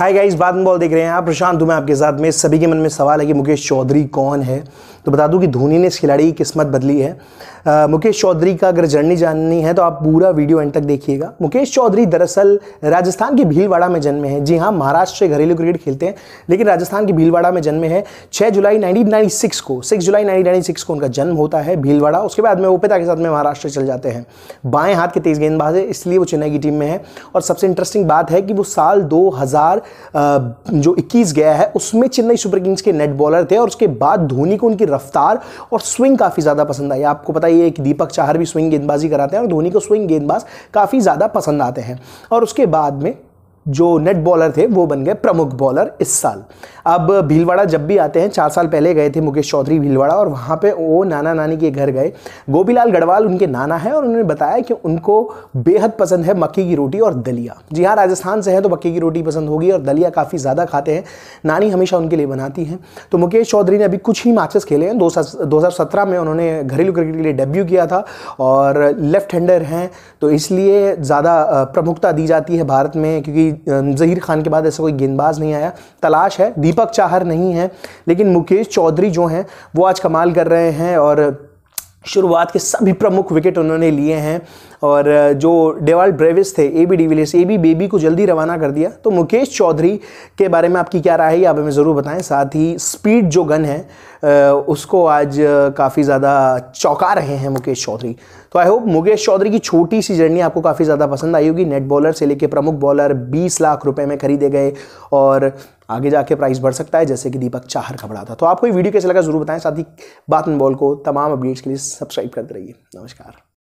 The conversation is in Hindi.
हाय गाइस बाद में बॉल देख रहे हैं आप प्रशांत मैं आपके साथ में सभी के मन में सवाल है कि मुकेश चौधरी कौन है तो बता दूं कि धोनी ने इस खिलाड़ी की किस्मत बदली है मुकेश चौधरी का अगर जर्नी जाननी है तो आप पूरा वीडियो एंड तक देखिएगा मुकेश चौधरी दरअसल राजस्थान के भीलवाड़ा में जन्मे हैं जी हाँ महाराष्ट्र से घरेलू क्रिकेट खेलते हैं लेकिन राजस्थान के भीलवाड़ा में जन्मे हैं छः जुलाई नाइनटीन को सिक्स जुलाई नाइनटीन को उनका जन्म होता है भीलवाड़ा उसके बाद में वो पिता के साथ में महाराष्ट्र चल जाते हैं बाएँ हाथ के तेज गेंदबाज है इसलिए वो चेन्नई की टीम में है और सबसे इंटरेस्टिंग बात है कि वो साल दो जो इक्कीस गया है उसमें चेन्नई सुपर किंग्स के नेट बॉलर थे और उसके बाद धोनी को उनकी रफ्तार और स्विंग काफ़ी ज़्यादा पसंद आई आपको पता ही है कि दीपक चाहर भी स्विंग गेंदबाजी कराते हैं और धोनी को स्विंग गेंदबाज काफ़ी ज़्यादा पसंद आते हैं और उसके बाद में जो नेट बॉलर थे वो बन गए प्रमुख बॉलर इस साल अब भीलवाड़ा जब भी आते हैं चार साल पहले गए थे मुकेश चौधरी भीलवाड़ा और वहाँ पे वो नाना नानी के घर गए गोपीलाल गढ़वाल उनके नाना है और उन्होंने बताया कि उनको बेहद पसंद है मक्की की रोटी और दलिया जी हाँ राजस्थान से है तो मक्की की रोटी पसंद होगी और दलिया काफ़ी ज़्यादा खाते हैं नानी हमेशा उनके लिए बनाती हैं तो मुकेश चौधरी ने अभी कुछ ही मैचेस खेले हैं दो सत्रह में उन्होंने घरेलू क्रिकेट के लिए डेब्यू किया था और लेफ्ट हैंडर हैं तो इसलिए ज़्यादा प्रमुखता दी जाती है भारत में क्योंकि जहीर खान के बाद ऐसा कोई गेंदबाज नहीं आया तलाश है दीपक चाहर नहीं है लेकिन मुकेश चौधरी जो हैं वो आज कमाल कर रहे हैं और शुरुआत के सभी प्रमुख विकेट उन्होंने लिए हैं और जो डेवाल्ड ब्रेविस थे A B de Villiers A B baby को जल्दी रवाना कर दिया तो मुकेश चौधरी के बारे में आपकी क्या राय है आप हमें ज़रूर बताएं साथ ही स्पीड जो गन है उसको आज काफ़ी ज़्यादा चौंका रहे हैं मुकेश चौधरी तो आई होप मुकेश चौधरी की छोटी सी जर्नी आपको काफ़ी ज़्यादा पसंद आई होगी नेट बॉलर से लेकर प्रमुख बॉलर बीस लाख रुपये में खरीदे गए और आगे जाके प्राइस बढ़ सकता है जैसे कि दीपक चाहर खबरा था तो आपको ये वीडियो कैसे लगा जरूर बताएं साथ ही बात बॉल को तमाम अपडेट्स के लिए सब्सक्राइब करते रहिए नमस्कार